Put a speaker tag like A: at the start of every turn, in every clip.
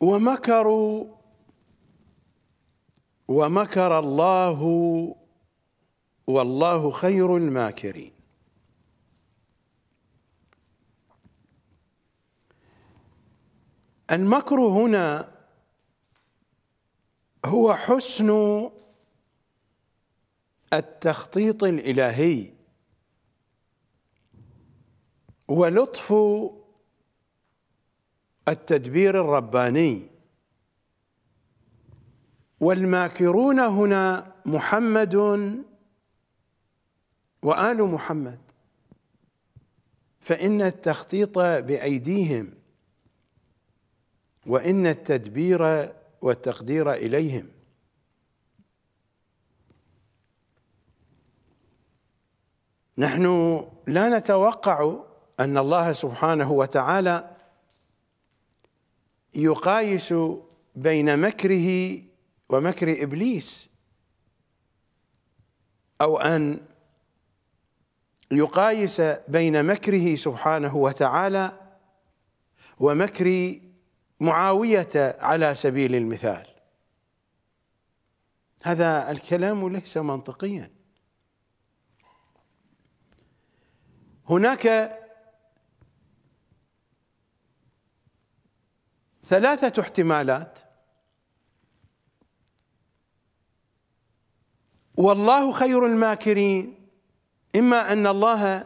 A: ومكروا ومكر الله والله خير الماكرين المكر هنا هو حسن التخطيط الالهي ولطف التدبير الرباني والماكرون هنا محمد وآل محمد فإن التخطيط بأيديهم وإن التدبير والتقدير إليهم نحن لا نتوقع أن الله سبحانه وتعالى يقايس بين مكره ومكر ابليس او ان يقايس بين مكره سبحانه وتعالى ومكر معاويه على سبيل المثال هذا الكلام ليس منطقيا هناك ثلاثة احتمالات والله خير الماكرين إما أن الله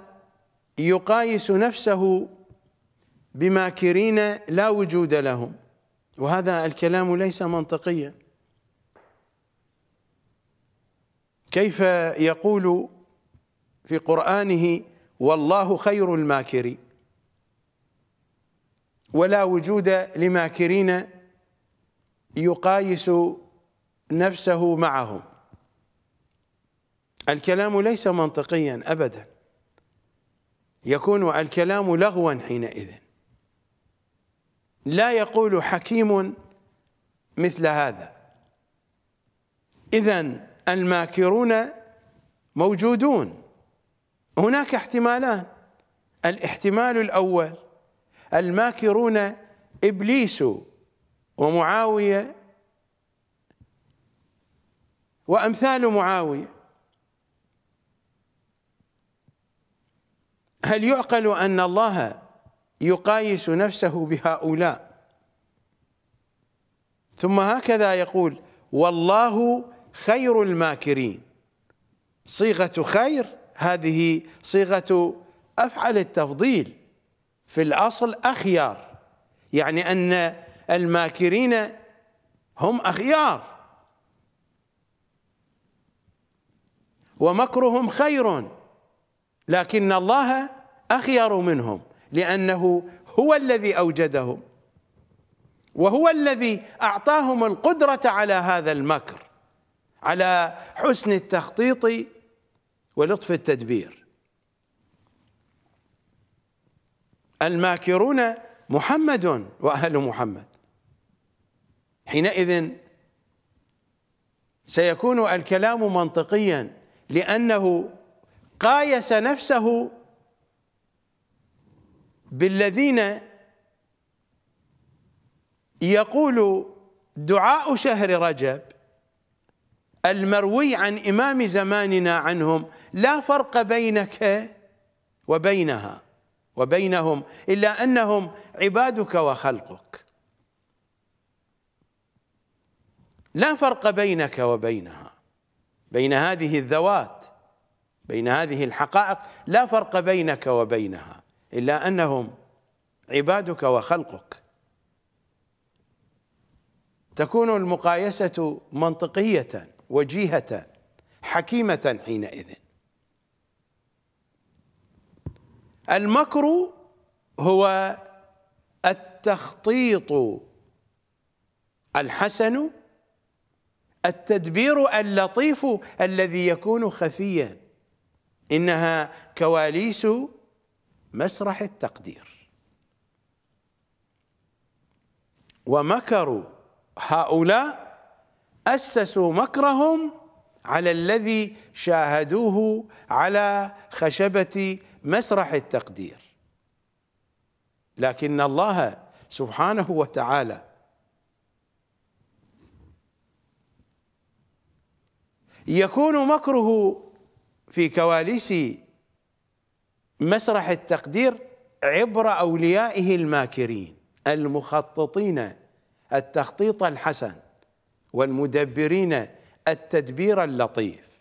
A: يقايس نفسه بماكرين لا وجود لهم وهذا الكلام ليس منطقيا كيف يقول في قرآنه والله خير الماكرين ولا وجود لماكرين يقايس نفسه معهم الكلام ليس منطقيا ابدا يكون الكلام لغوا حينئذ لا يقول حكيم مثل هذا اذا الماكرون موجودون هناك احتمالان الاحتمال الاول الماكرون إبليس ومعاوية وأمثال معاوية هل يعقل أن الله يقايس نفسه بهؤلاء ثم هكذا يقول والله خير الماكرين صيغة خير هذه صيغة أفعل التفضيل في الأصل أخيار يعني أن الماكرين هم أخيار ومكرهم خير لكن الله أخير منهم لأنه هو الذي أوجدهم وهو الذي أعطاهم القدرة على هذا المكر على حسن التخطيط ولطف التدبير الماكرون محمد وأهل محمد حينئذ سيكون الكلام منطقيا لأنه قايس نفسه بالذين يقول دعاء شهر رجب المروي عن إمام زماننا عنهم لا فرق بينك وبينها وبينهم إلا أنهم عبادك وخلقك لا فرق بينك وبينها بين هذه الذوات بين هذه الحقائق لا فرق بينك وبينها إلا أنهم عبادك وخلقك تكون المقايسة منطقية وجيهة حكيمة حينئذ المكر هو التخطيط الحسن التدبير اللطيف الذي يكون خفيا انها كواليس مسرح التقدير ومكروا هؤلاء اسسوا مكرهم على الذي شاهدوه على خشبه مسرح التقدير لكن الله سبحانه وتعالى يكون مكره في كواليس مسرح التقدير عبر اوليائه الماكرين المخططين التخطيط الحسن والمدبرين التدبير اللطيف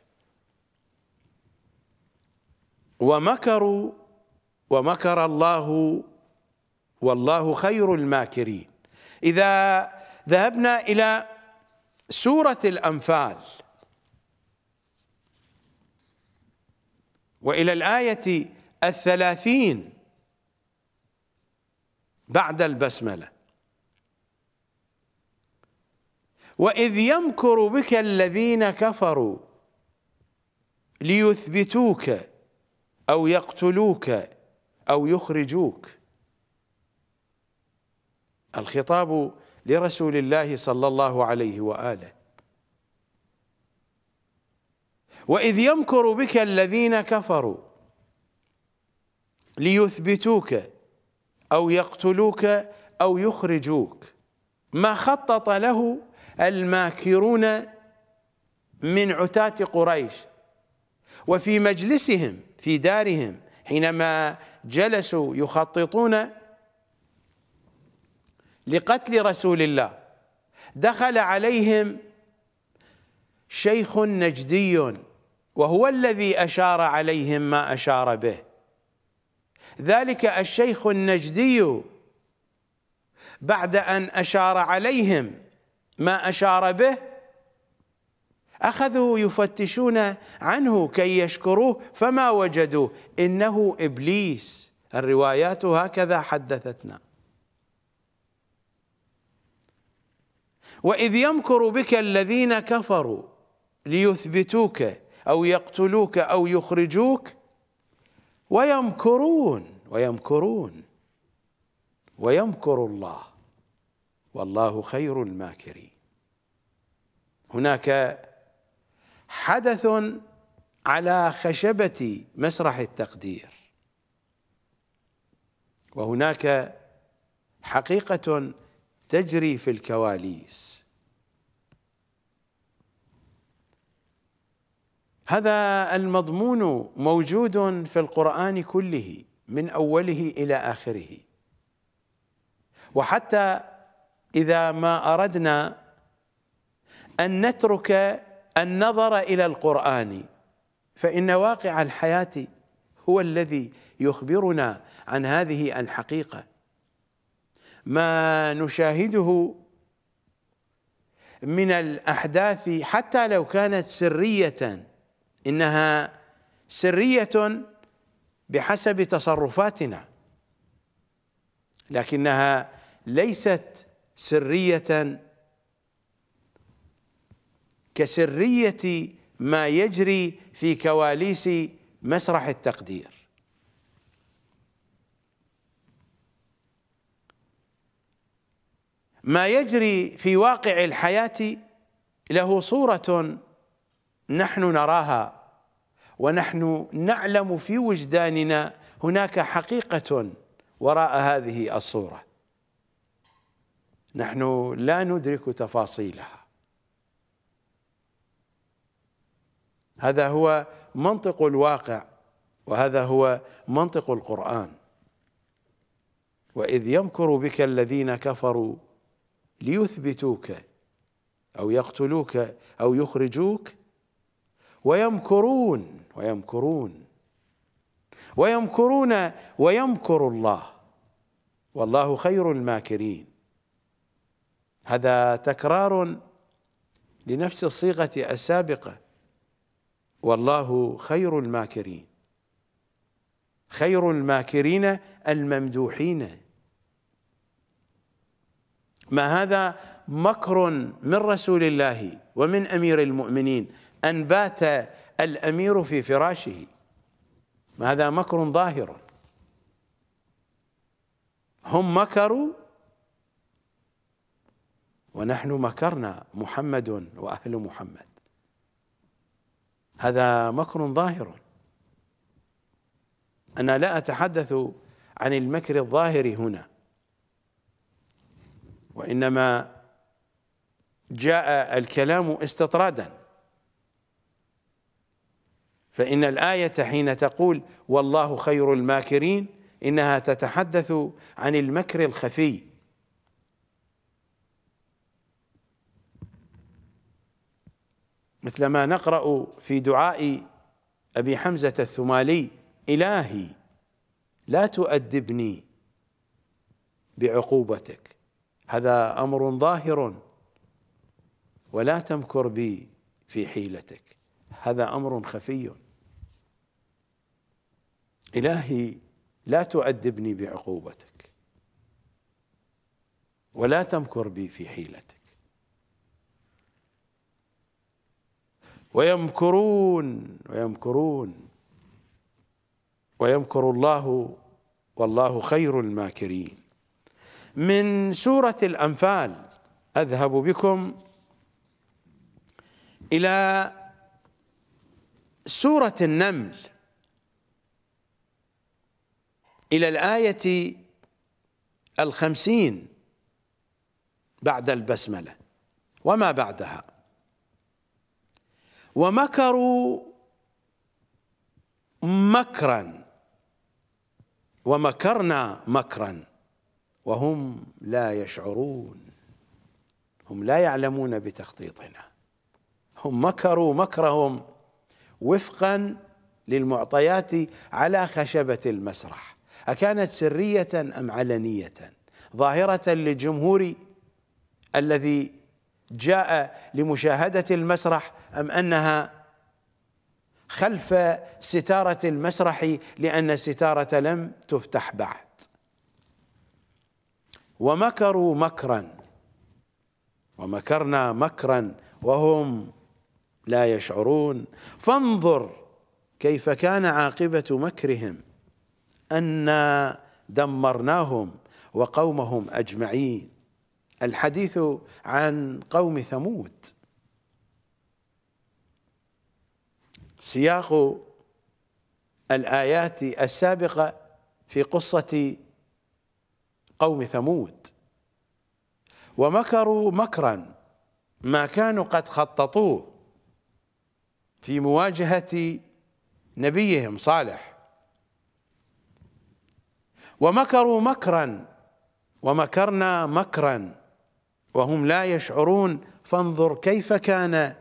A: ومكروا ومكر الله والله خير الماكرين إذا ذهبنا إلى سورة الأنفال وإلى الآية الثلاثين بعد البسملة وإذ يمكر بك الذين كفروا ليثبتوك أو يقتلوك أو يخرجوك الخطاب لرسول الله صلى الله عليه وآله وإذ يمكر بك الذين كفروا ليثبتوك أو يقتلوك أو يخرجوك ما خطط له الماكرون من عتاة قريش وفي مجلسهم في دارهم حينما جلسوا يخططون لقتل رسول الله دخل عليهم شيخ نجدي وهو الذي أشار عليهم ما أشار به ذلك الشيخ النجدي بعد أن أشار عليهم ما أشار به أخذوا يفتشون عنه كي يشكروه فما وجدوه إنه إبليس الروايات هكذا حدثتنا وإذ يمكر بك الذين كفروا ليثبتوك أو يقتلوك أو يخرجوك ويمكرون ويمكرون ويمكر الله والله خير الماكرين هناك حدث على خشبة مسرح التقدير وهناك حقيقة تجري في الكواليس هذا المضمون موجود في القرآن كله من أوله إلى آخره وحتى إذا ما أردنا أن نترك النظر إلى القرآن فإن واقع الحياة هو الذي يخبرنا عن هذه الحقيقة ما نشاهده من الأحداث حتى لو كانت سرية إنها سرية بحسب تصرفاتنا لكنها ليست سرية كسرية ما يجري في كواليس مسرح التقدير ما يجري في واقع الحياة له صورة نحن نراها ونحن نعلم في وجداننا هناك حقيقة وراء هذه الصورة نحن لا ندرك تفاصيلها هذا هو منطق الواقع وهذا هو منطق القرآن وإذ يمكر بك الذين كفروا ليثبتوك أو يقتلوك أو يخرجوك ويمكرون ويمكرون ويمكرون ويمكر الله والله خير الماكرين هذا تكرار لنفس الصيغة السابقة والله خير الماكرين خير الماكرين الممدوحين ما هذا مكر من رسول الله ومن امير المؤمنين ان بات الامير في فراشه ما هذا مكر ظاهر هم مكروا ونحن مكرنا محمد واهل محمد هذا مكر ظاهر أنا لا أتحدث عن المكر الظاهر هنا وإنما جاء الكلام استطرادا فإن الآية حين تقول والله خير الماكرين إنها تتحدث عن المكر الخفي مثل ما نقرأ في دعاء أبي حمزة الثمالي إلهي لا تؤدبني بعقوبتك هذا أمر ظاهر ولا تمكر بي في حيلتك هذا أمر خفي إلهي لا تؤدبني بعقوبتك ولا تمكر بي في حيلتك ويمكرون ويمكرون ويمكر الله والله خير الماكرين من سورة الأنفال أذهب بكم إلى سورة النمل إلى الآية الخمسين بعد البسملة وما بعدها ومكروا مكرا ومكرنا مكرا وهم لا يشعرون هم لا يعلمون بتخطيطنا هم مكروا مكرهم وفقا للمعطيات على خشبة المسرح أكانت سرية أم علنية ظاهرة للجمهور الذي جاء لمشاهدة المسرح أم أنها خلف ستارة المسرح لأن الستارة لم تفتح بعد ومكروا مكرا ومكرنا مكرا وهم لا يشعرون فانظر كيف كان عاقبة مكرهم أنا دمرناهم وقومهم أجمعين الحديث عن قوم ثمود سياق الآيات السابقة في قصة قوم ثمود ومكروا مكرا ما كانوا قد خططوه في مواجهة نبيهم صالح ومكروا مكرا ومكرنا مكرا وهم لا يشعرون فانظر كيف كان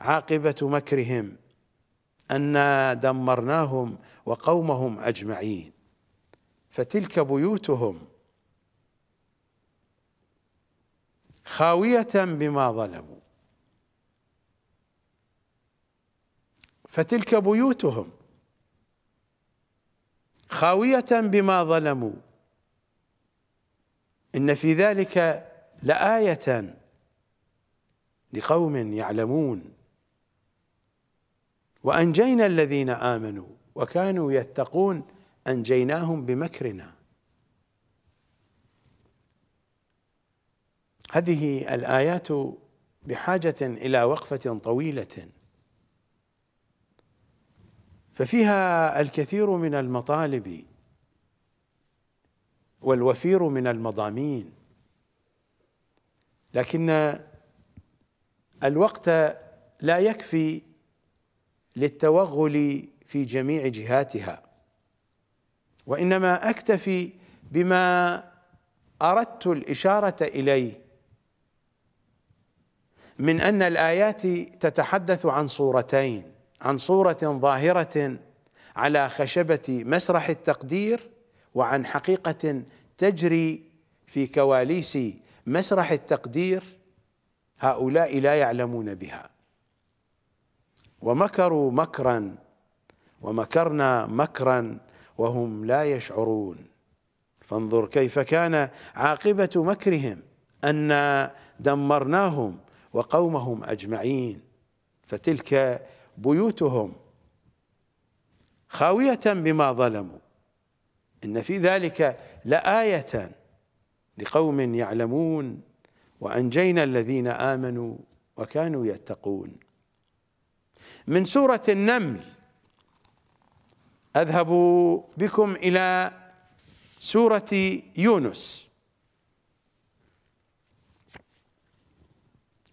A: عاقبة مكرهم أنا دمرناهم وقومهم أجمعين فتلك بيوتهم خاوية بما ظلموا فتلك بيوتهم خاوية بما ظلموا إن في ذلك لآية لقوم يعلمون وأنجينا الذين آمنوا وكانوا يتقون أنجيناهم بمكرنا هذه الآيات بحاجة إلى وقفة طويلة ففيها الكثير من المطالب والوفير من المضامين لكن الوقت لا يكفي للتوغل في جميع جهاتها وانما اكتفي بما اردت الاشاره اليه من ان الايات تتحدث عن صورتين عن صوره ظاهره على خشبه مسرح التقدير وعن حقيقه تجري في كواليس مسرح التقدير هؤلاء لا يعلمون بها ومكروا مكرا ومكرنا مكرا وهم لا يشعرون فانظر كيف كان عاقبة مكرهم أن دمرناهم وقومهم أجمعين فتلك بيوتهم خاوية بما ظلموا إن في ذلك لآية لقوم يعلمون وأنجينا الذين آمنوا وكانوا يتقون من سورة النمل أذهب بكم إلى سورة يونس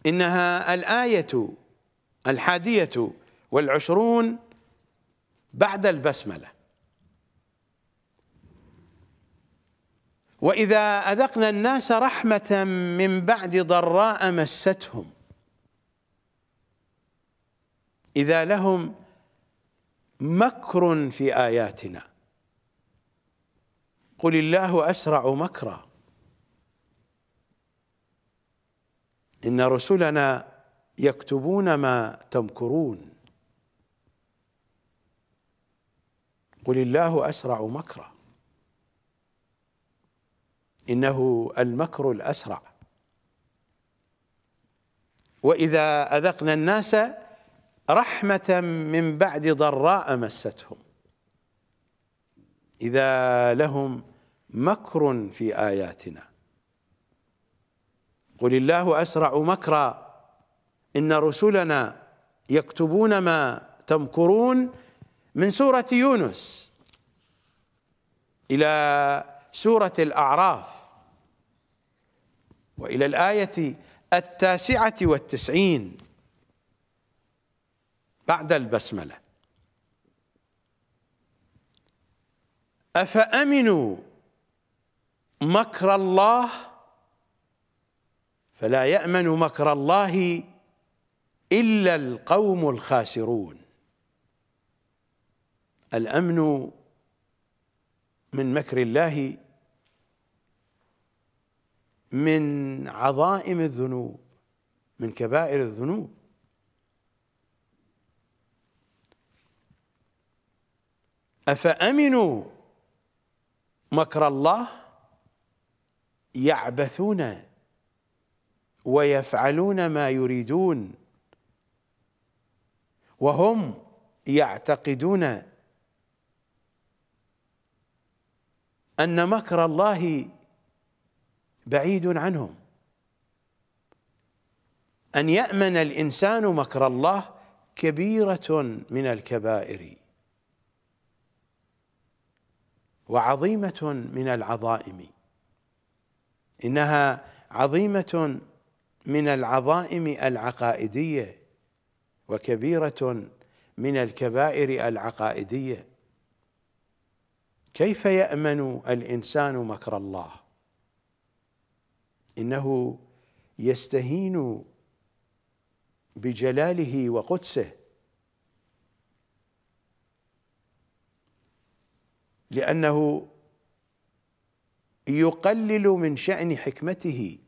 A: إنها الآية الحادية والعشرون بعد البسملة وإذا أذقنا الناس رحمة من بعد ضراء مستهم إذا لهم مكر في آياتنا قل الله أسرع مكرا إن رسلنا يكتبون ما تمكرون قل الله أسرع مكرا إنه المكر الأسرع وإذا أذقنا الناس رحمة من بعد ضراء مستهم إذا لهم مكر في آياتنا قل الله أسرع مكرا إن رسلنا يكتبون ما تمكرون من سورة يونس إلى سورة الأعراف وإلى الآية التاسعة والتسعين بعد البسملة أفأمنوا مكر الله فلا يأمن مكر الله إلا القوم الخاسرون الأمن من مكر الله من عظائم الذنوب من كبائر الذنوب أفأمنوا مكر الله يعبثون ويفعلون ما يريدون وهم يعتقدون أن مكر الله بعيد عنهم أن يأمن الإنسان مكر الله كبيرة من الكبائر وعظيمة من العظائم إنها عظيمة من العظائم العقائدية وكبيرة من الكبائر العقائدية كيف يأمن الإنسان مكر الله إنه يستهين بجلاله وقدسه لأنه يقلل من شأن حكمته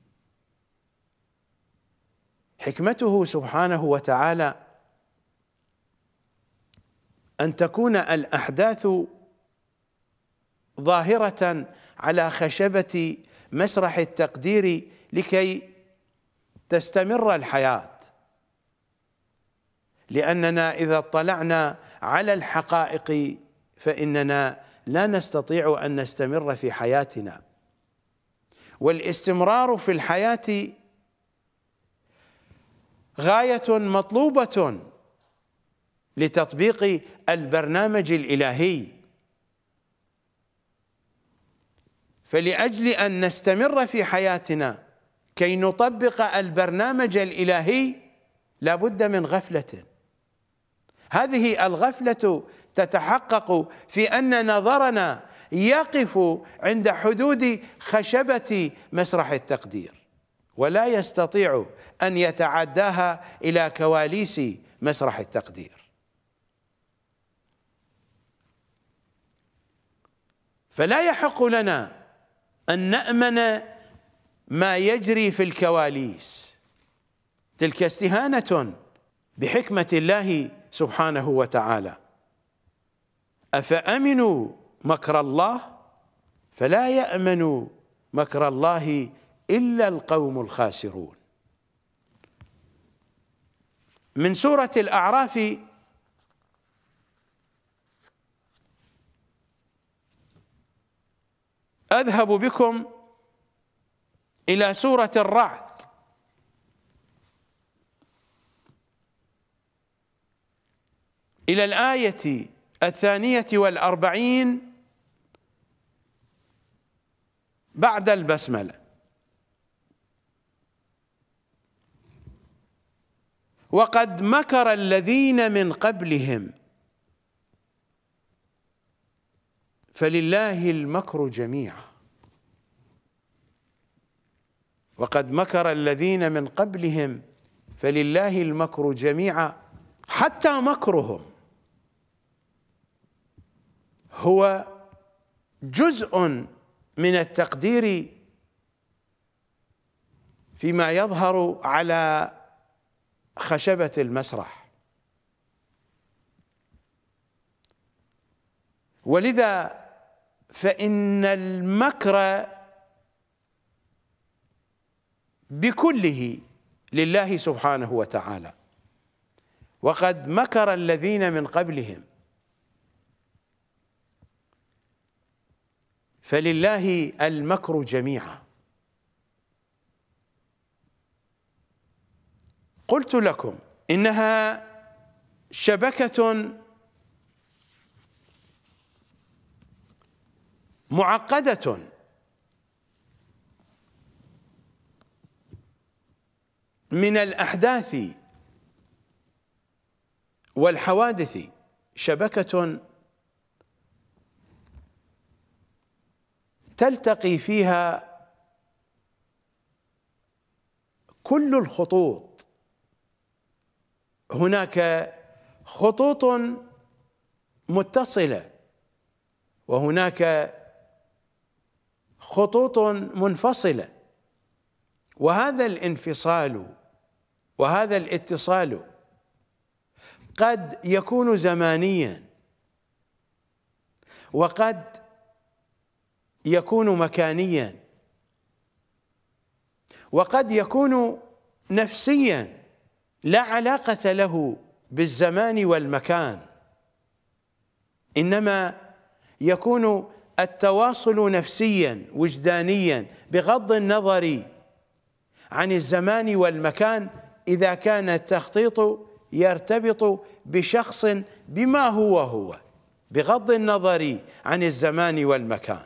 A: حكمته سبحانه وتعالى أن تكون الأحداث ظاهرة على خشبة مسرح التقدير لكي تستمر الحياة لأننا إذا اطلعنا على الحقائق فإننا لا نستطيع أن نستمر في حياتنا والاستمرار في الحياة غاية مطلوبة لتطبيق البرنامج الإلهي فلأجل أن نستمر في حياتنا كي نطبق البرنامج الإلهي لابد من غفلة هذه الغفلة تتحقق في أن نظرنا يقف عند حدود خشبة مسرح التقدير ولا يستطيع أن يتعداها إلى كواليس مسرح التقدير فلا يحق لنا أن نأمن ما يجري في الكواليس تلك استهانة بحكمة الله سبحانه وتعالى أفأمنوا مكر الله فلا يأمن مكر الله إلا القوم الخاسرون من سورة الأعراف أذهب بكم إلى سورة الرعد إلى الآية الثانية والأربعين بعد البسملة وقد مكر الذين من قبلهم فلله المكر جميعا وقد مكر الذين من قبلهم فلله المكر جميعا حتى مكرهم هو جزء من التقدير فيما يظهر على خشبة المسرح ولذا فإن المكر بكله لله سبحانه وتعالى وقد مكر الذين من قبلهم فلله المكر جميعا قلت لكم انها شبكه معقده من الاحداث والحوادث شبكه تلتقي فيها كل الخطوط هناك خطوط متصله وهناك خطوط منفصله وهذا الانفصال وهذا الاتصال قد يكون زمانيا وقد يكون مكانيا وقد يكون نفسيا لا علاقة له بالزمان والمكان إنما يكون التواصل نفسيا وجدانيا بغض النظر عن الزمان والمكان إذا كان التخطيط يرتبط بشخص بما هو هو بغض النظر عن الزمان والمكان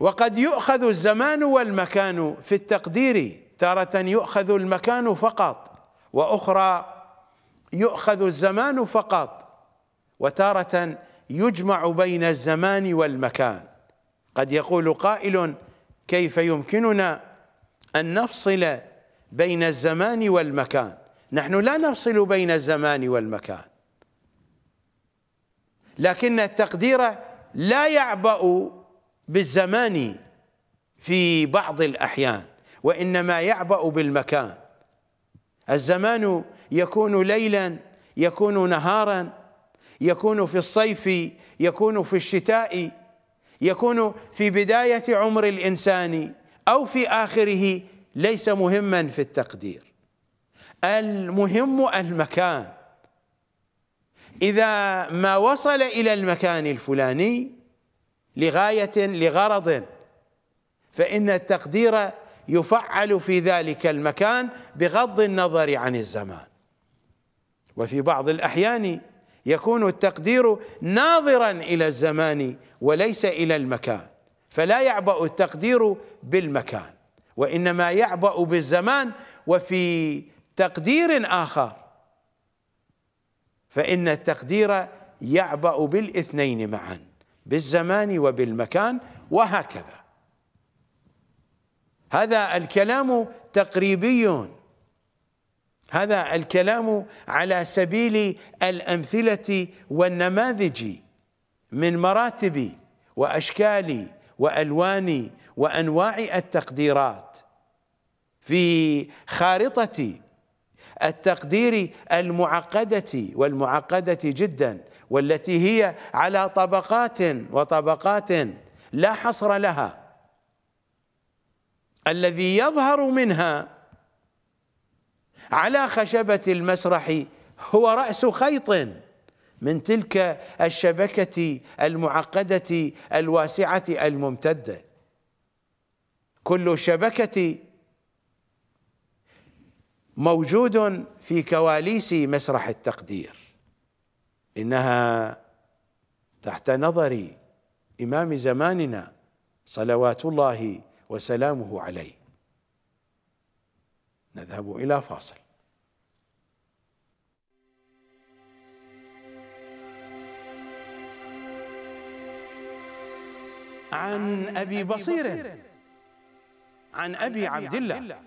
A: وقد يؤخذ الزمان والمكان في التقدير تارة يؤخذ المكان فقط وأخرى يؤخذ الزمان فقط وتارة يجمع بين الزمان والمكان قد يقول قائل كيف يمكننا أن نفصل بين الزمان والمكان نحن لا نفصل بين الزمان والمكان لكن التقدير لا يعبأ بالزمان في بعض الأحيان وإنما يعبأ بالمكان الزمان يكون ليلا يكون نهارا يكون في الصيف يكون في الشتاء يكون في بداية عمر الإنسان أو في آخره ليس مهما في التقدير المهم المكان إذا ما وصل إلى المكان الفلاني لغايه لغرض فان التقدير يفعل في ذلك المكان بغض النظر عن الزمان وفي بعض الاحيان يكون التقدير ناظرا الى الزمان وليس الى المكان فلا يعبأ التقدير بالمكان وانما يعبأ بالزمان وفي تقدير اخر فان التقدير يعبأ بالاثنين معا بالزمان وبالمكان وهكذا هذا الكلام تقريبي هذا الكلام على سبيل الأمثلة والنماذج من مراتب وأشكال وألوان وأنواع التقديرات في خارطة التقدير المعقدة والمعقدة جدا والتي هي على طبقات وطبقات لا حصر لها الذي يظهر منها على خشبة المسرح هو رأس خيط من تلك الشبكة المعقدة الواسعة الممتدة كل شبكة موجود في كواليس مسرح التقدير إنها تحت نظر إمام زماننا صلوات الله وسلامه عليه نذهب إلى فاصل عن أبي بصير عن أبي عبد الله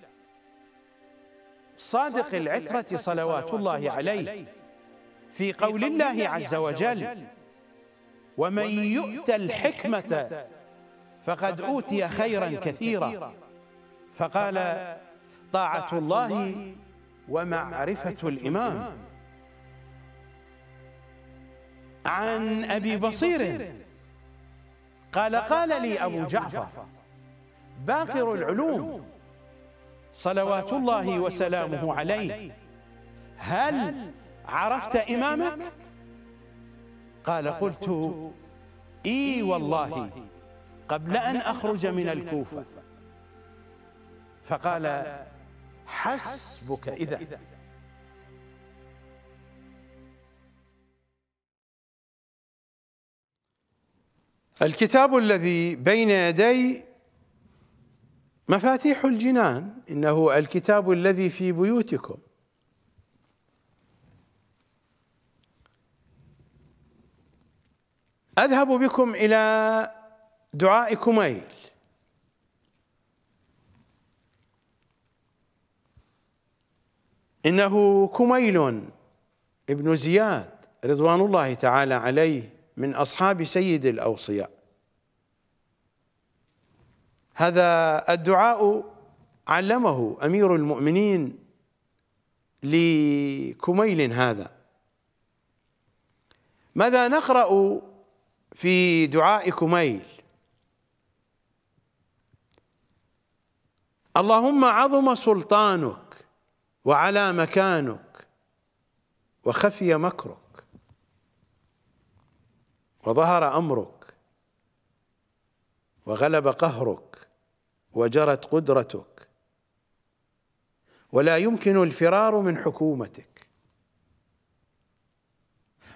A: صادق العترة صلوات الله عليه في قول الله عز وجل ومن يؤت الحكمة فقد أوتي خيرا كثيرا فقال طاعة الله ومعرفة الإمام عن أبي بصير قال قال لي أبو جعفر باقر العلوم صلوات الله وسلامه عليه هل عرفت إمامك قال قلت إي والله قبل أن أخرج من الكوفة فقال حسبك إذا الكتاب الذي بين يدي مفاتيح الجنان إنه الكتاب الذي في بيوتكم أذهب بكم إلى دعاء كميل إنه كميل ابن زياد رضوان الله تعالى عليه من أصحاب سيد الأوصياء هذا الدعاء علمه أمير المؤمنين لكميل هذا ماذا نقرأ في دعاء كميل اللهم عظم سلطانك وعلى مكانك وخفي مكرك وظهر امرك وغلب قهرك وجرت قدرتك ولا يمكن الفرار من حكومتك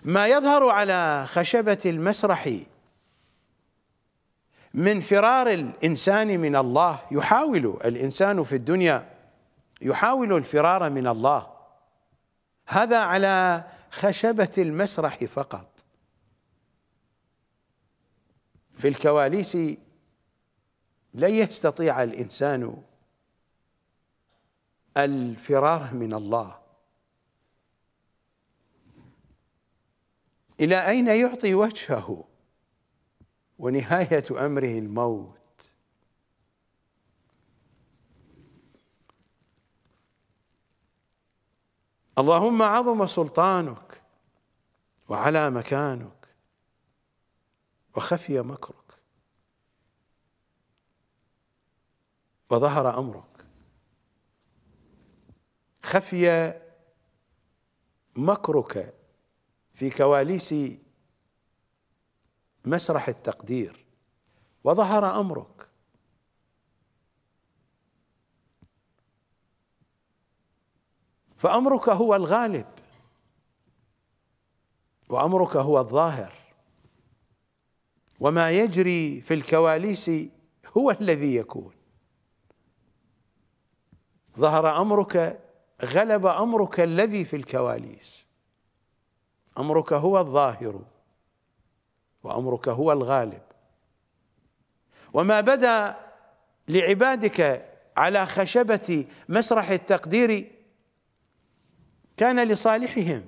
A: ما يظهر على خشبة المسرح من فرار الإنسان من الله يحاول الإنسان في الدنيا يحاول الفرار من الله هذا على خشبة المسرح فقط في الكواليس لن يستطيع الإنسان الفرار من الله إلى أين يعطي وجهه ونهاية أمره الموت اللهم عظم سلطانك وعلى مكانك وخفي مكرك وظهر امرك خفي مكرك في كواليس مسرح التقدير وظهر امرك فامرك هو الغالب وامرك هو الظاهر وما يجري في الكواليس هو الذي يكون ظهر امرك غلب امرك الذي في الكواليس امرك هو الظاهر وامرك هو الغالب وما بدا لعبادك على خشبه مسرح التقدير كان لصالحهم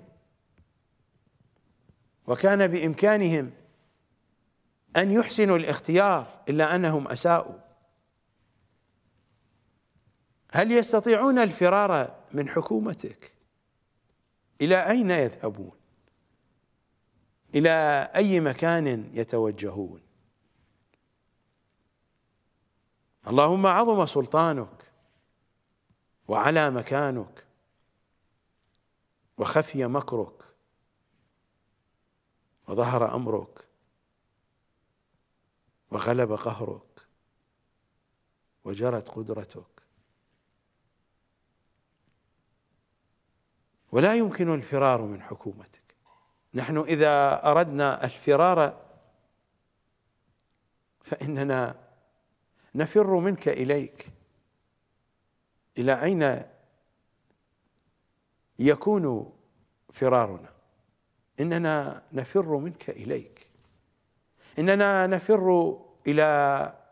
A: وكان بامكانهم ان يحسنوا الاختيار الا انهم اساءوا هل يستطيعون الفرار من حكومتك الى اين يذهبون إلى أي مكان يتوجهون اللهم عظم سلطانك وعلى مكانك وخفي مكرك وظهر أمرك وغلب قهرك وجرت قدرتك ولا يمكن الفرار من حكومتك نحن اذا اردنا الفرار فاننا نفر منك اليك الى اين يكون فرارنا اننا نفر منك اليك اننا نفر الى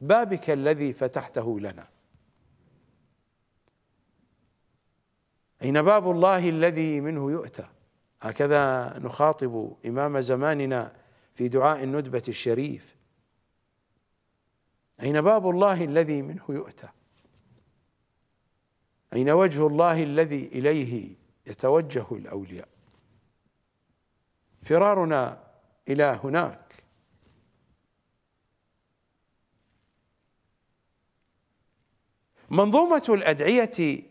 A: بابك الذي فتحته لنا اين باب الله الذي منه يؤتى هكذا نخاطب إمام زماننا في دعاء الندبة الشريف أين باب الله الذي منه يؤتى أين وجه الله الذي إليه يتوجه الأولياء فرارنا إلى هناك منظومة الأدعية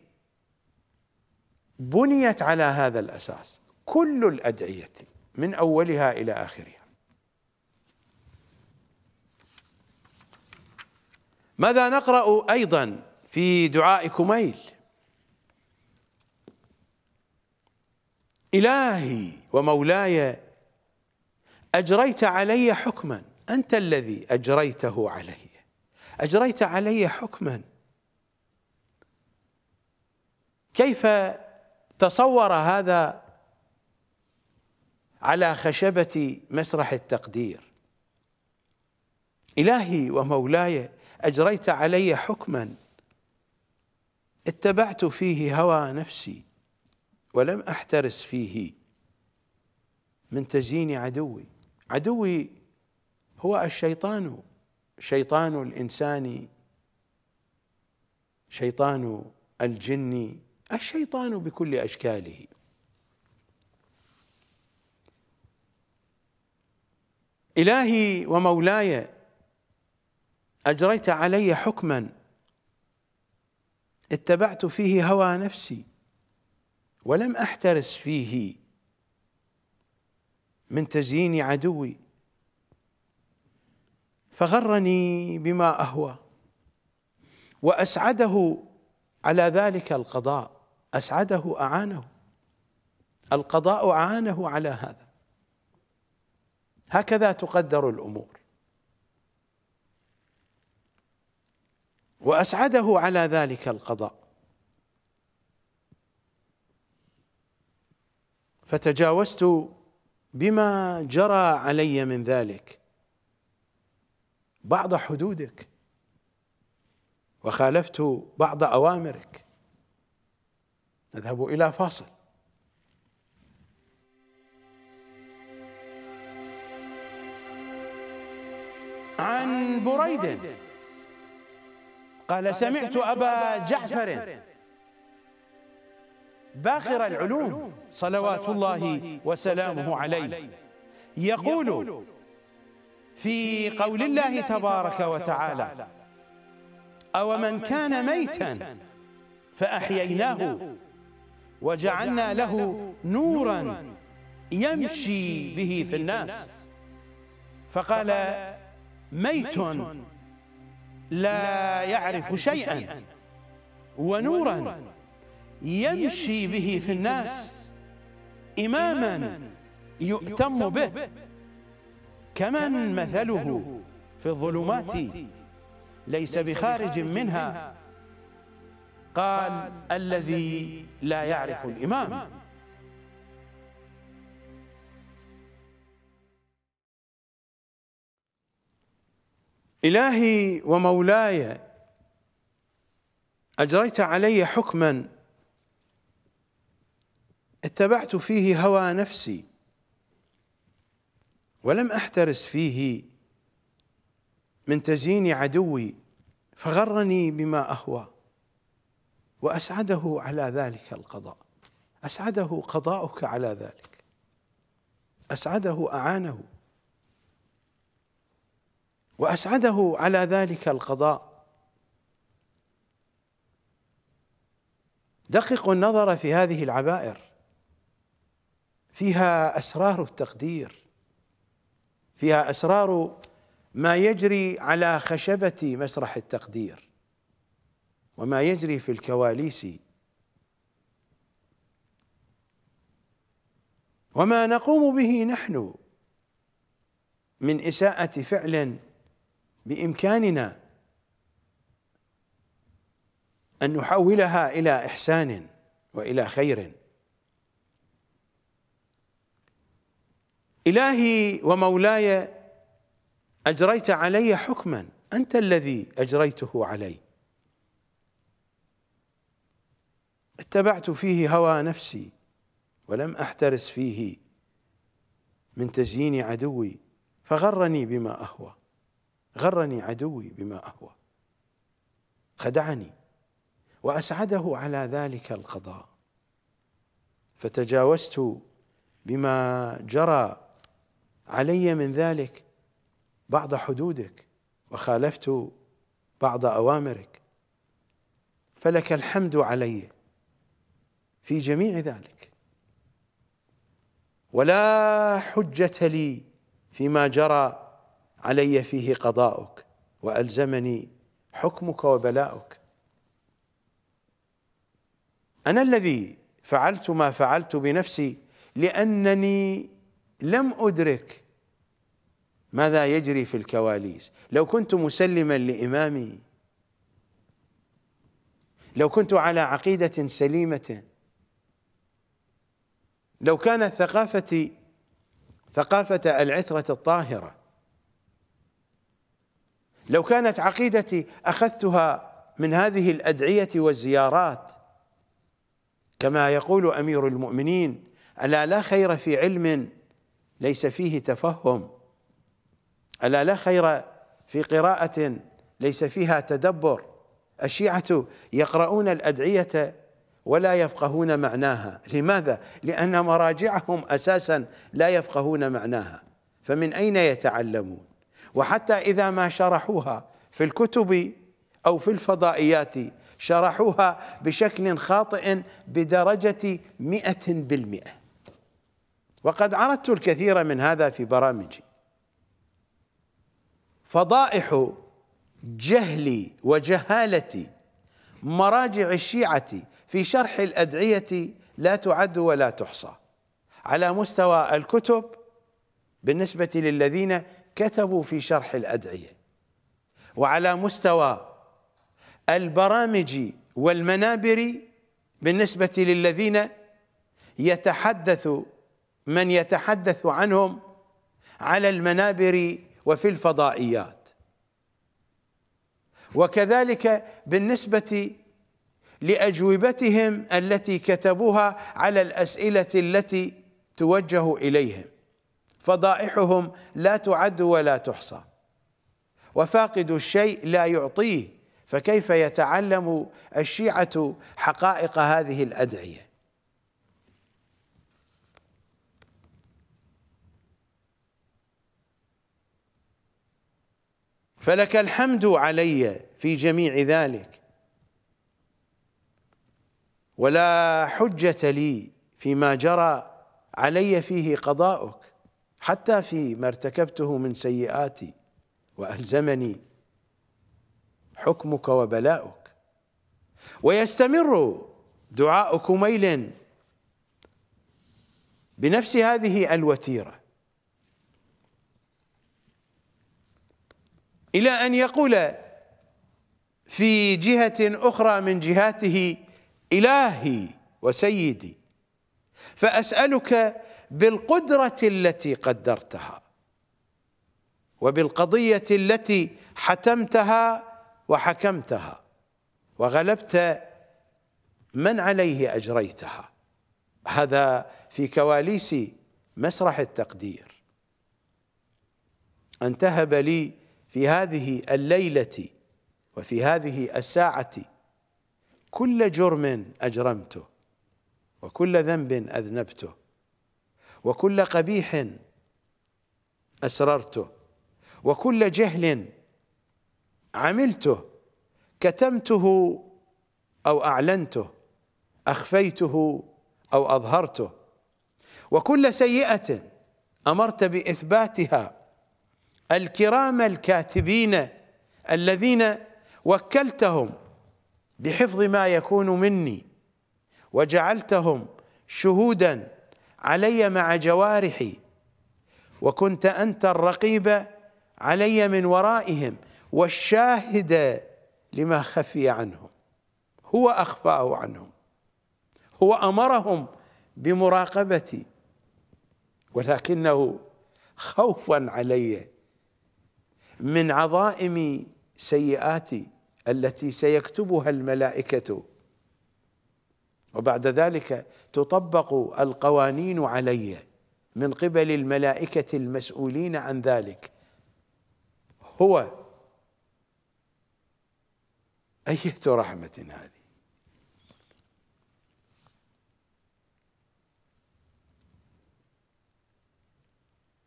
A: بنيت على هذا الأساس كل الادعيه من اولها الى اخرها ماذا نقرا ايضا في دعاء كميل الهي ومولاي اجريت علي حكما انت الذي اجريته علي اجريت علي حكما كيف تصور هذا على خشبة مسرح التقدير إلهي ومولاي أجريت علي حكما اتبعت فيه هوى نفسي ولم أحترس فيه من تزيين عدوي عدوي هو الشيطان شيطان الإنسان شيطان الجن الشيطان بكل أشكاله إلهي ومولاي أجريت علي حكما اتبعت فيه هوى نفسي ولم أحترس فيه من تزيين عدوي فغرني بما أهوى وأسعده على ذلك القضاء أسعده أعانه القضاء أعانه على هذا هكذا تقدر الأمور وأسعده على ذلك القضاء فتجاوزت بما جرى علي من ذلك بعض حدودك وخالفت بعض أوامرك نذهب إلى فاصل عن بريد قال سمعت أبا جعفر باخر العلوم صلوات الله وسلامه عليه يقول في قول الله تبارك وتعالى أو من كان ميتا فأحييناه وجعلنا له نورا يمشي به في الناس فقال ميت لا يعرف شيئا ونورا يمشي به في الناس إماما يؤتم به كمن مثله في الظلمات ليس بخارج منها قال الذي لا يعرف الإمام إلهي ومولاي أجريت علي حكما اتبعت فيه هوى نفسي ولم أحترس فيه من تزيين عدوي فغرني بما أهوى وأسعده على ذلك القضاء أسعده قضاؤك على ذلك أسعده أعانه واسعده على ذلك القضاء دققوا النظر في هذه العبائر فيها اسرار التقدير فيها اسرار ما يجري على خشبه مسرح التقدير وما يجري في الكواليس وما نقوم به نحن من اساءه فعل بامكاننا ان نحولها الى احسان والى خير الهي ومولاي اجريت علي حكما انت الذي اجريته علي اتبعت فيه هوى نفسي ولم احترس فيه من تزيين عدوي فغرني بما اهوى غرني عدوي بما اهوى خدعني واسعده على ذلك القضاء فتجاوزت بما جرى علي من ذلك بعض حدودك وخالفت بعض اوامرك فلك الحمد علي في جميع ذلك ولا حجه لي فيما جرى علي فيه قضاؤك والزمني حكمك وبلاؤك انا الذي فعلت ما فعلت بنفسي لانني لم ادرك ماذا يجري في الكواليس لو كنت مسلما لامامي لو كنت على عقيده سليمه لو كانت ثقافتي ثقافه العثره الطاهره لو كانت عقيدتي أخذتها من هذه الأدعية والزيارات كما يقول أمير المؤمنين ألا لا خير في علم ليس فيه تفهم ألا لا خير في قراءة ليس فيها تدبر الشيعة يقرؤون الأدعية ولا يفقهون معناها لماذا؟ لأن مراجعهم أساسا لا يفقهون معناها فمن أين يتعلمون؟ وحتى إذا ما شرحوها في الكتب أو في الفضائيات شرحوها بشكل خاطئ بدرجة مئة بالمئة وقد عرضت الكثير من هذا في برامجي فضائح جهلي وجهالة مراجع الشيعة في شرح الأدعية لا تعد ولا تحصى على مستوى الكتب بالنسبة للذين كتبوا في شرح الأدعية وعلى مستوى البرامج والمنابر بالنسبة للذين يتحدث من يتحدث عنهم على المنابر وفي الفضائيات وكذلك بالنسبة لأجوبتهم التي كتبوها على الأسئلة التي توجه إليهم فضائحهم لا تعد ولا تحصى وفاقد الشيء لا يعطيه فكيف يتعلم الشيعة حقائق هذه الأدعية فلك الحمد علي في جميع ذلك ولا حجة لي فيما جرى علي فيه قضاؤك حتى في ما ارتكبته من سيئاتي والزمني حكمك وبلاؤك ويستمر دعاء كميل بنفس هذه الوتيره الى ان يقول في جهه اخرى من جهاته الهي وسيدي فاسالك بالقدرة التي قدرتها وبالقضية التي حتمتها وحكمتها وغلبت من عليه أجريتها هذا في كواليس مسرح التقدير انتهب لي في هذه الليلة وفي هذه الساعة كل جرم أجرمته وكل ذنب أذنبته وكل قبيح أسررته وكل جهل عملته كتمته أو أعلنته أخفيته أو أظهرته وكل سيئة أمرت بإثباتها الكرام الكاتبين الذين وكلتهم بحفظ ما يكون مني وجعلتهم شهودا علي مع جوارحي وكنت انت الرقيب علي من ورائهم والشاهد لما خفي عنهم هو اخفاه عنهم هو امرهم بمراقبتي ولكنه خوفا علي من عظائم سيئاتي التي سيكتبها الملائكه وبعد ذلك تطبق القوانين علي من قبل الملائكة المسؤولين عن ذلك هو أية رحمة هذه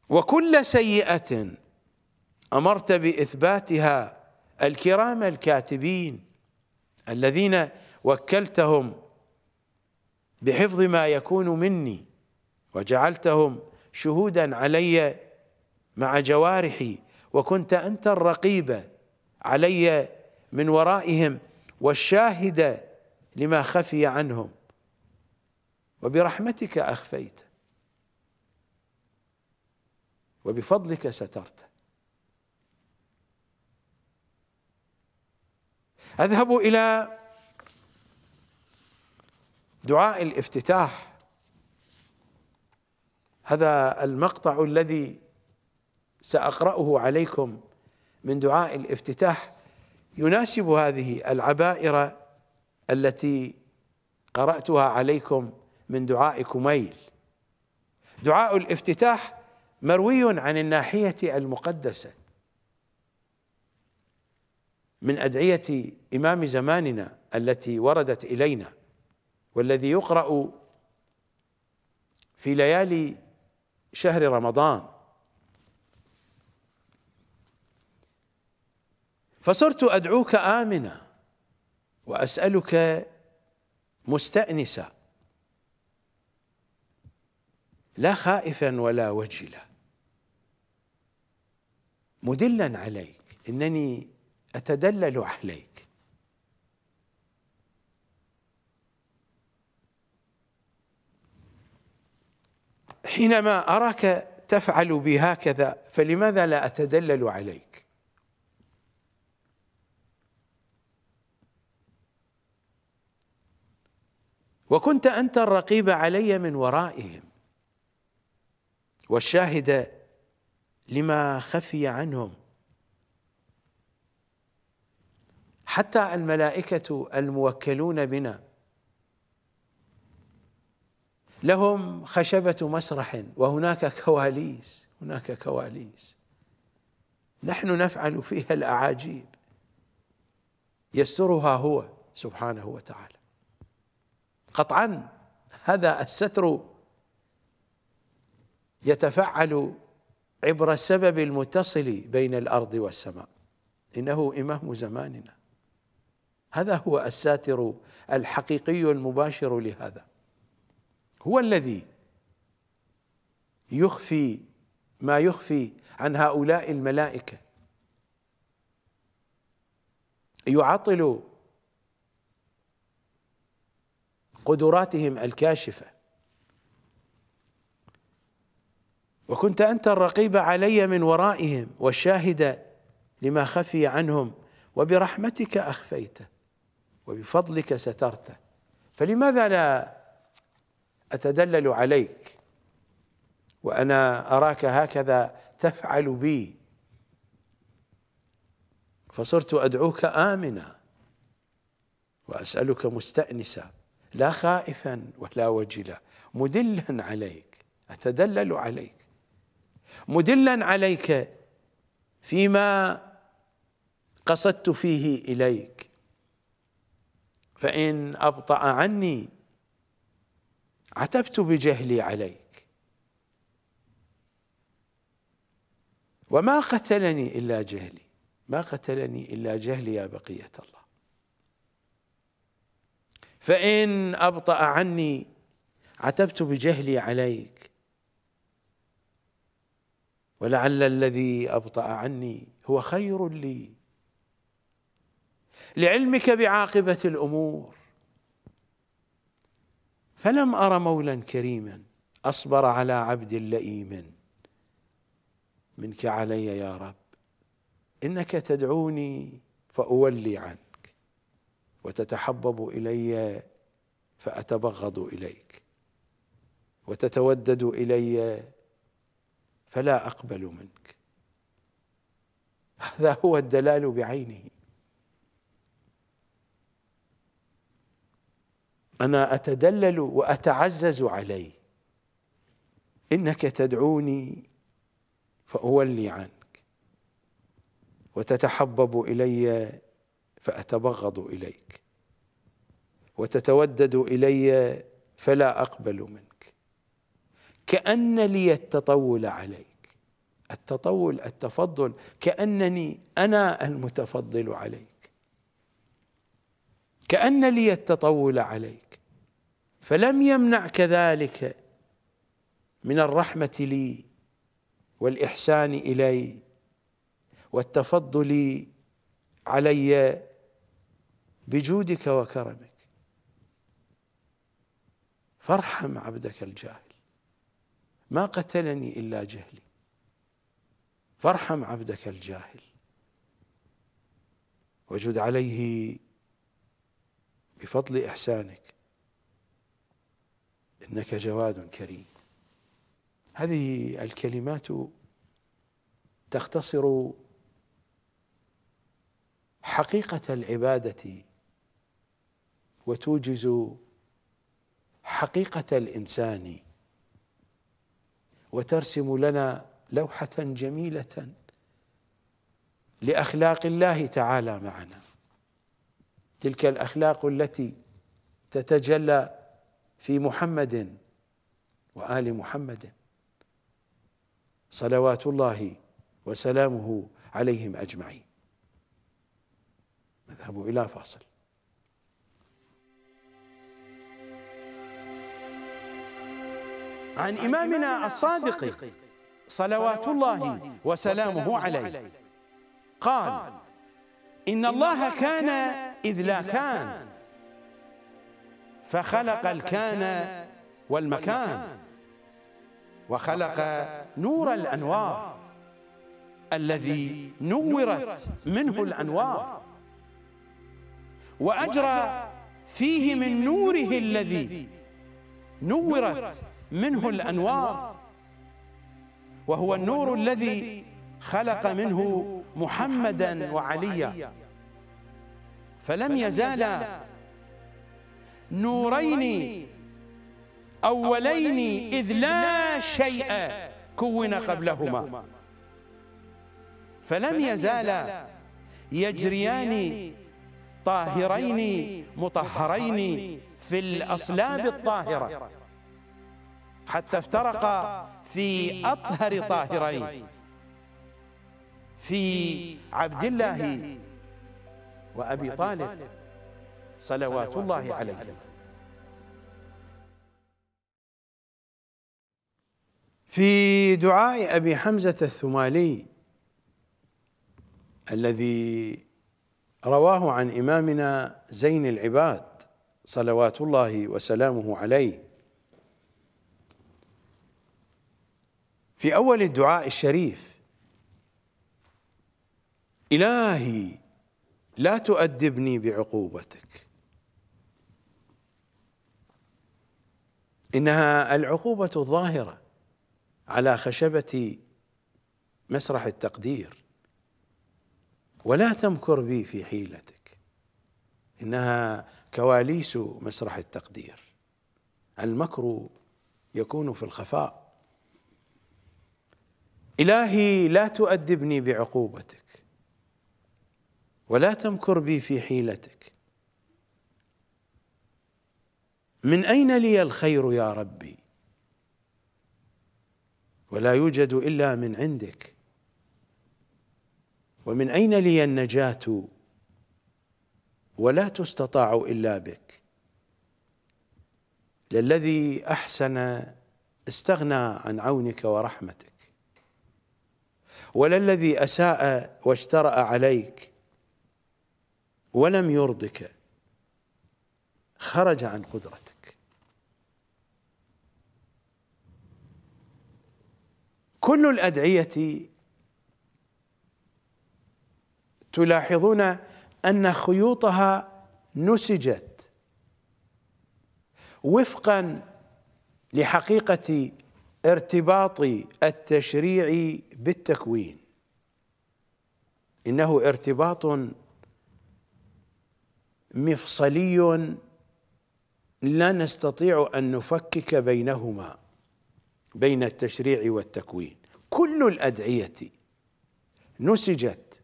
A: وكل سيئة أمرت بإثباتها الكرام الكاتبين الذين وكلتهم بحفظ ما يكون مني وجعلتهم شهودا علي مع جوارحي وكنت أنت الرقيب علي من ورائهم والشاهد لما خفي عنهم وبرحمتك أخفيت وبفضلك سترت أذهب إلى دعاء الافتتاح هذا المقطع الذي ساقراه عليكم من دعاء الافتتاح يناسب هذه العبائر التي قراتها عليكم من دعاء كميل دعاء الافتتاح مروي عن الناحيه المقدسه من ادعيه امام زماننا التي وردت الينا والذي يقرأ في ليالي شهر رمضان فصرت أدعوك آمنة وأسألك مستأنسة لا خائفا ولا وجلا مدلا عليك إنني أتدلل عليك حينما أراك تفعل بي هكذا فلماذا لا أتدلل عليك وكنت أنت الرقيب علي من ورائهم والشاهد لما خفي عنهم حتى الملائكة الموكلون بنا لهم خشبة مسرح وهناك كواليس هناك كواليس نحن نفعل فيها الأعاجيب يسترها هو سبحانه وتعالى قطعا هذا الستر يتفعل عبر السبب المتصل بين الأرض والسماء إنه إمام زماننا هذا هو الساتر الحقيقي المباشر لهذا هو الذي يخفي ما يخفي عن هؤلاء الملائكه يعطل قدراتهم الكاشفه وكنت انت الرقيب علي من ورائهم والشاهد لما خفي عنهم وبرحمتك اخفيته وبفضلك سترته فلماذا لا أتدلل عليك وأنا أراك هكذا تفعل بي فصرت أدعوك آمنا وأسألك مستأنسا لا خائفا ولا وجلا مدلا عليك أتدلل عليك مدلا عليك فيما قصدت فيه إليك فإن أبطأ عني عتبت بجهلي عليك وما قتلني إلا جهلي ما قتلني إلا جهلي يا بقية الله فإن أبطأ عني عتبت بجهلي عليك ولعل الذي أبطأ عني هو خير لي لعلمك بعاقبة الأمور فلم أر مولا كريما أصبر على عبد لئيم منك علي يا رب إنك تدعوني فأولي عنك وتتحبب إلي فأتبغض إليك وتتودد إلي فلا أقبل منك هذا هو الدلال بعينه أنا أتدلل وأتعزز علي إنك تدعوني فأولي عنك وتتحبب إلي فأتبغض إليك وتتودد إلي فلا أقبل منك كأن لي التطول عليك التطول التفضل كأنني أنا المتفضل عليك كأن لي التطول عليك فلم يمنع كذلك من الرحمة لي والإحسان إلي والتفضل علي بجودك وكرمك فارحم عبدك الجاهل ما قتلني إلا جهلي فارحم عبدك الجاهل وجد عليه بفضل إحسانك إنك جواد كريم هذه الكلمات تختصر حقيقة العبادة وتوجز حقيقة الإنسان وترسم لنا لوحة جميلة لأخلاق الله تعالى معنا تلك الأخلاق التي تتجلى في محمد وال محمد صلوات الله وسلامه عليهم اجمعين نذهب الى فاصل عن امامنا الصادق صلوات الله وسلامه عليه قال ان الله كان اذ لا كان فخلق الكان والمكان وخلق نور الأنوار الذي نورت منه الأنوار وأجرى فيه من نوره الذي نورت منه الأنوار وهو النور الذي خلق منه محمدا وعليا فلم يزالا نورين أولين إذ لا شيء كون قبلهما فلم يزالا يجريان
B: طاهرين مطهرين
A: في الأصلاب الطاهرة حتى افترقا في أطهر طاهرين في عبد الله وأبي طالب صلوات الله عليه في دعاء أبي حمزة الثمالي الذي رواه عن إمامنا زين العباد صلوات الله وسلامه عليه في أول الدعاء الشريف إلهي لا تؤدبني بعقوبتك انها العقوبه الظاهره على خشبه مسرح التقدير ولا تمكر بي في حيلتك انها كواليس مسرح التقدير المكر يكون في الخفاء الهي لا تؤدبني بعقوبتك ولا تمكر بي في حيلتك من اين لي الخير يا ربي ولا يوجد الا من عندك ومن اين لي النجاه ولا تستطاع الا بك للذي احسن استغنى عن عونك ورحمتك وللذي اساء واجترا عليك ولم يرضك خرج عن قدرتك كل الادعيه تلاحظون ان خيوطها نسجت وفقا لحقيقه ارتباط التشريع بالتكوين انه ارتباط مفصلي لا نستطيع ان نفكك بينهما بين التشريع والتكوين كل الأدعية نسجت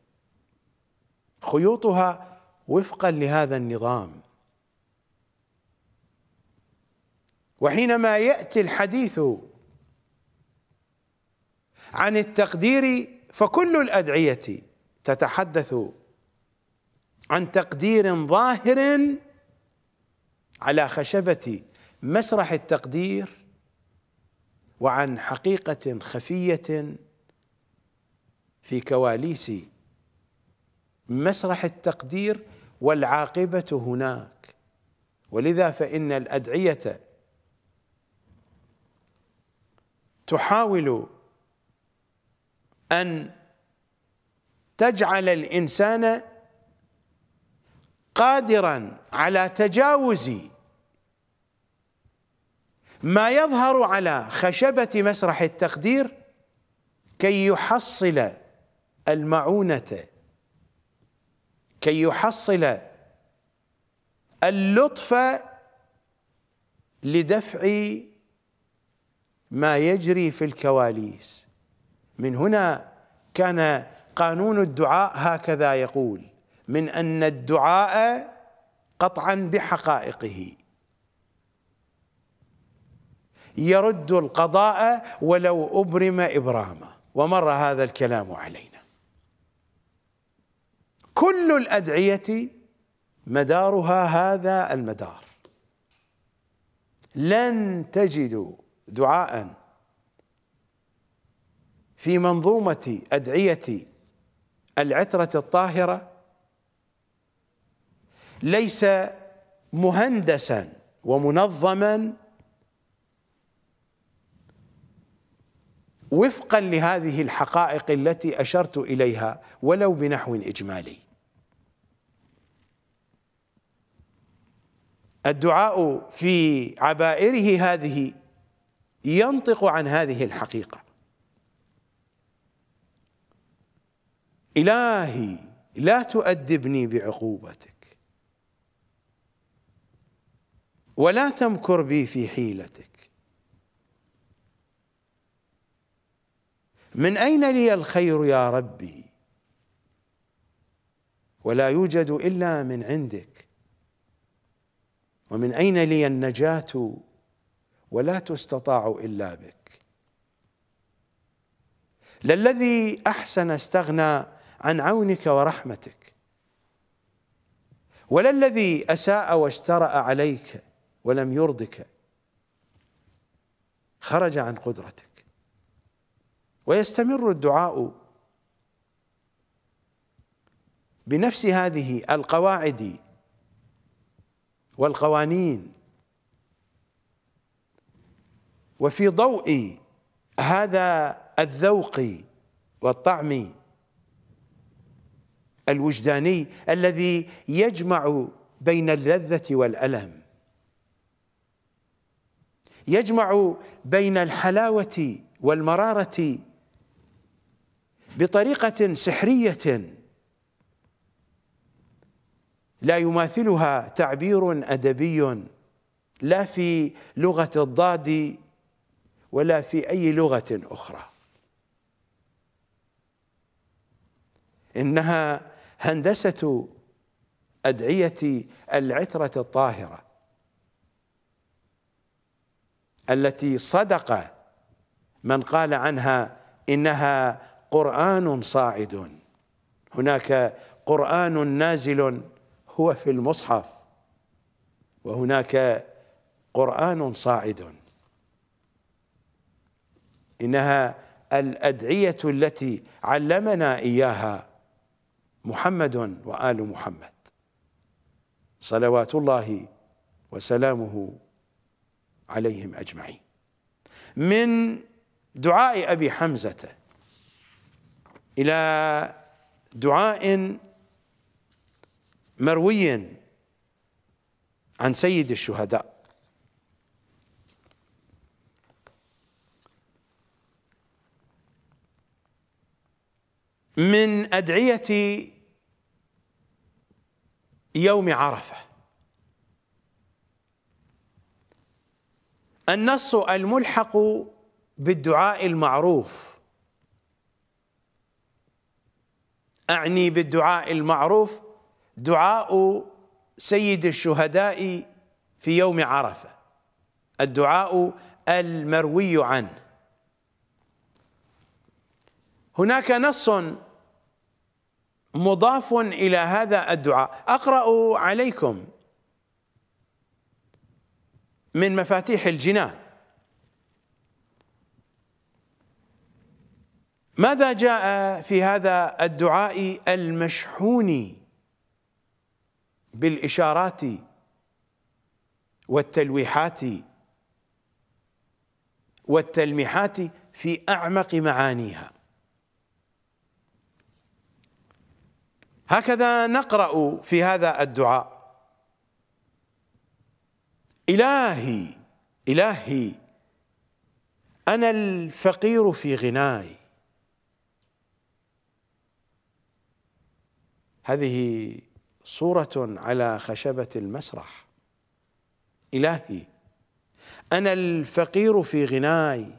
A: خيوطها وفقا لهذا النظام وحينما يأتي الحديث عن التقدير فكل الأدعية تتحدث عن تقدير ظاهر على خشبة مسرح التقدير وعن حقيقة خفية في كواليس مسرح التقدير والعاقبة هناك ولذا فإن الأدعية تحاول أن تجعل الإنسان قادرا على تجاوز ما يظهر على خشبة مسرح التقدير كي يحصل المعونة كي يحصل اللطف لدفع ما يجري في الكواليس من هنا كان قانون الدعاء هكذا يقول من أن الدعاء قطعا بحقائقه يرد القضاء ولو أبرم إبراما ومر هذا الكلام علينا كل الأدعية مدارها هذا المدار لن تجدوا دعاء في منظومة أدعية العترة الطاهرة ليس مهندسا ومنظما وفقا لهذه الحقائق التي اشرت اليها ولو بنحو اجمالي الدعاء في عبائره هذه ينطق عن هذه الحقيقه الهي لا تؤدبني بعقوبتك ولا تمكر بي في حيلتك من اين لي الخير يا ربي ولا يوجد الا من عندك ومن اين لي النجاه ولا تستطاع الا بك للذي احسن استغنى عن عونك ورحمتك ولا الذي اساء واشترا عليك ولم يرضك خرج عن قدرتك ويستمر الدعاء بنفس هذه القواعد والقوانين وفي ضوء هذا الذوق والطعم الوجداني الذي يجمع بين اللذة والألم يجمع بين الحلاوة والمرارة بطريقة سحرية لا يماثلها تعبير أدبي لا في لغة الضاد ولا في أي لغة أخرى إنها هندسة أدعية العترة الطاهرة التي صدق من قال عنها إنها قرآن صاعد هناك قرآن نازل هو في المصحف وهناك قرآن صاعد إنها الأدعية التي علمنا إياها محمد وآل محمد صلوات الله وسلامه عليهم أجمعين من دعاء أبي حمزة إلى دعاء مروي عن سيد الشهداء من أدعية يوم عرفة النص الملحق بالدعاء المعروف أعني بالدعاء المعروف دعاء سيد الشهداء في يوم عرفة الدعاء المروي عنه هناك نص مضاف إلى هذا الدعاء أقرأ عليكم من مفاتيح الجنان ماذا جاء في هذا الدعاء المشحون بالإشارات والتلويحات والتلميحات في أعمق معانيها هكذا نقرأ في هذا الدعاء إلهي إلهي أنا الفقير في غناي هذه صورة على خشبة المسرح إلهي أنا الفقير في غناي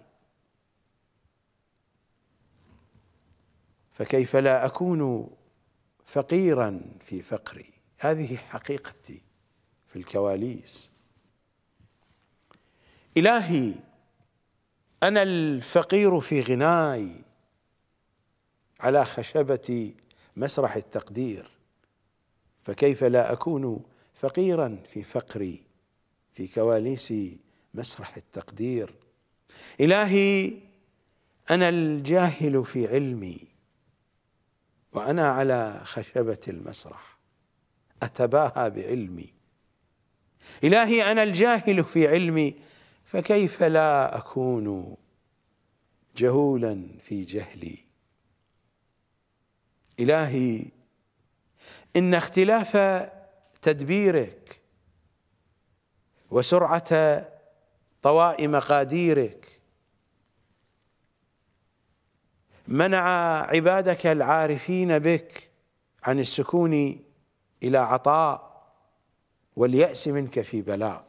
A: فكيف لا أكون فقيرا في فقري هذه حقيقتي في الكواليس إلهي أنا الفقير في غناي على خشبة مسرح التقدير فكيف لا اكون فقيرا في فقري في كواليس مسرح التقدير الهي انا الجاهل في علمي وانا على خشبه المسرح اتباهى بعلمي الهي انا الجاهل في علمي فكيف لا اكون جهولا في جهلي إلهي إن اختلاف تدبيرك وسرعة طواء مقاديرك منع عبادك العارفين بك عن السكون إلى عطاء واليأس منك في بلاء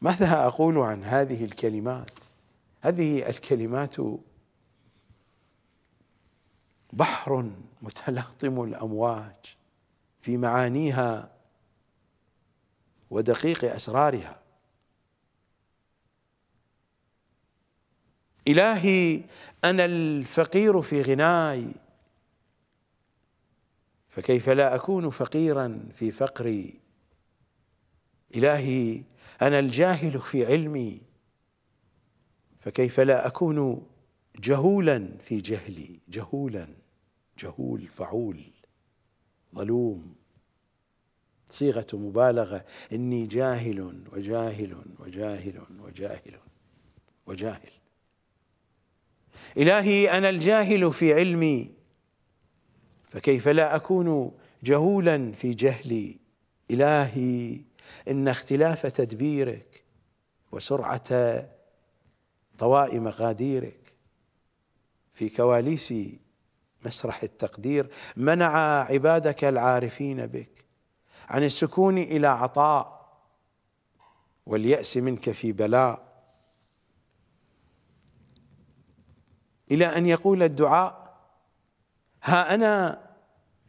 A: ماذا أقول عن هذه الكلمات هذه الكلمات بحر متلاطم الامواج في معانيها ودقيق اسرارها الهي انا الفقير في غناي فكيف لا اكون فقيرا في فقري الهي انا الجاهل في علمي فكيف لا اكون جهولا في جهلي جهولا جهول فعول ظلوم صيغة مبالغة إني جاهل وجاهل وجاهل وجاهل وجاهل إلهي أنا الجاهل في علمي فكيف لا أكون جهولا في جهلي إلهي إن اختلاف تدبيرك وسرعة طوائم مقاديرك في كواليس مسرح التقدير منع عبادك العارفين بك عن السكون الى عطاء والياس منك في بلاء الى ان يقول الدعاء ها انا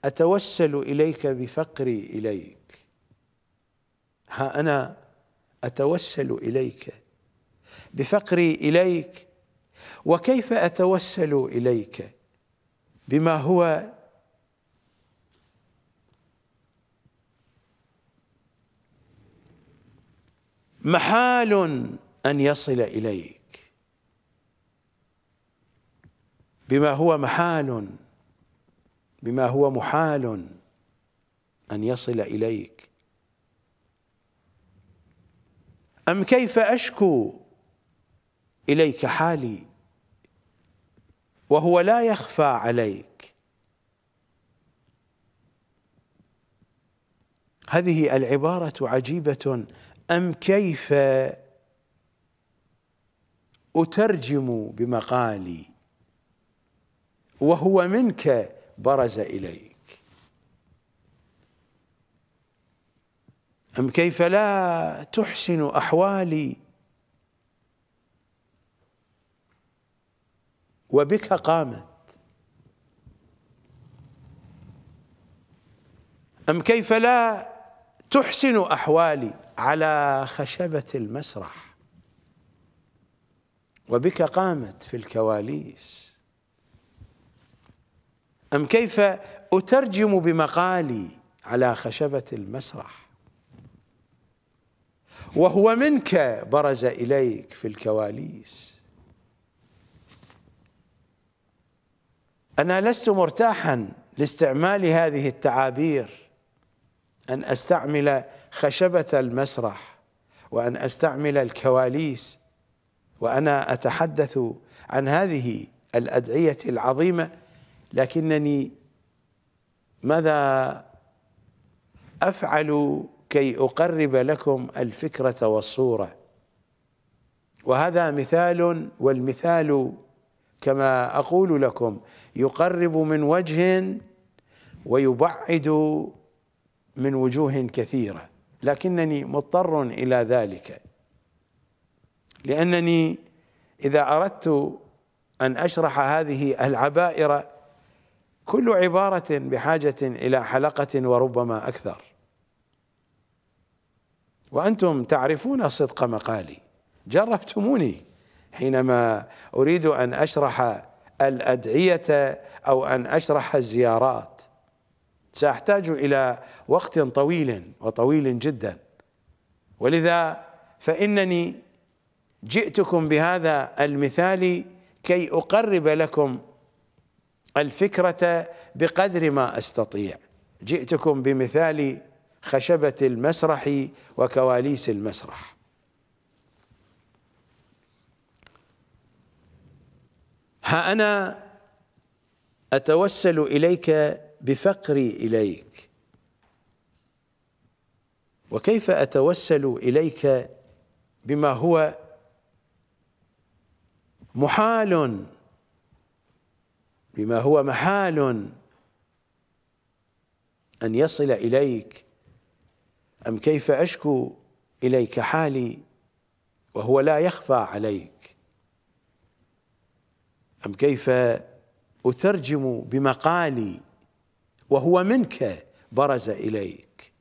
A: اتوسل اليك بفقري اليك ها انا اتوسل اليك بفقري اليك وكيف اتوسل اليك بما هو محال ان يصل اليك بما هو محال بما هو محال ان يصل اليك ام كيف اشكو اليك حالي وهو لا يخفى عليك هذه العبارة عجيبة أم كيف أترجم بمقالي وهو منك برز إليك أم كيف لا تحسن أحوالي وبك قامت أم كيف لا تحسن أحوالي على خشبة المسرح وبك قامت في الكواليس أم كيف أترجم بمقالي على خشبة المسرح وهو منك برز إليك في الكواليس أنا لست مرتاحا لاستعمال هذه التعابير أن أستعمل خشبة المسرح وأن أستعمل الكواليس وأنا أتحدث عن هذه الأدعية العظيمة لكنني ماذا أفعل كي أقرب لكم الفكرة والصورة وهذا مثال والمثال كما أقول لكم يقرب من وجه ويبعد من وجوه كثيره لكنني مضطر الى ذلك لانني اذا اردت ان اشرح هذه العبائر كل عباره بحاجه الى حلقه وربما اكثر وانتم تعرفون صدق مقالي جربتموني حينما اريد ان اشرح الأدعية أو أن أشرح الزيارات سأحتاج إلى وقت طويل وطويل جدا ولذا فإنني جئتكم بهذا المثال كي أقرب لكم الفكرة بقدر ما أستطيع جئتكم بمثال خشبة المسرح وكواليس المسرح ها أنا أتوسل إليك بفقري إليك وكيف أتوسل إليك بما هو محال بما هو محال أن يصل إليك أم كيف أشكو إليك حالي وهو لا يخفى عليك أم كيف أترجم بمقالي وهو منك برز إليك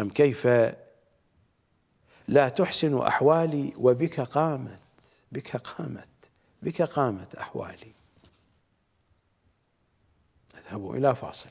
A: أم كيف لا تحسن أحوالي وبك قامت بك قامت بك قامت أحوالي نذهب إلى فاصل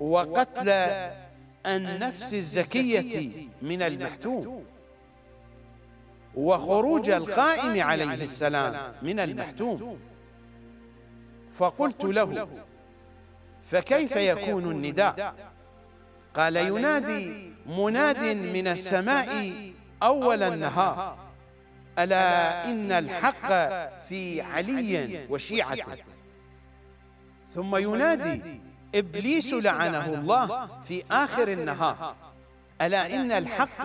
A: وقتل النفس الزكية من المحتوم وخروج القائم عليه السلام من المحتوم فقلت له فكيف يكون النداء قال ينادي مناد من السماء أول النهار ألا إن الحق في علي وشيعته ثم ينادي إبليس لعنه الله في آخر النهار ألا إن الحق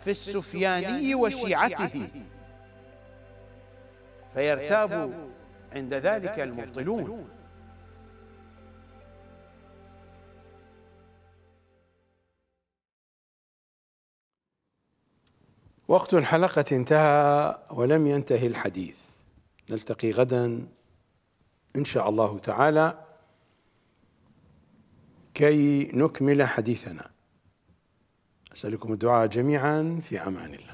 A: في السفياني وشيعته فيرتاب عند ذلك المبطلون وقت الحلقة انتهى ولم ينتهي الحديث نلتقي غدا إن شاء الله تعالى كي نكمل حديثنا أسألكم الدعاء جميعا في أمان الله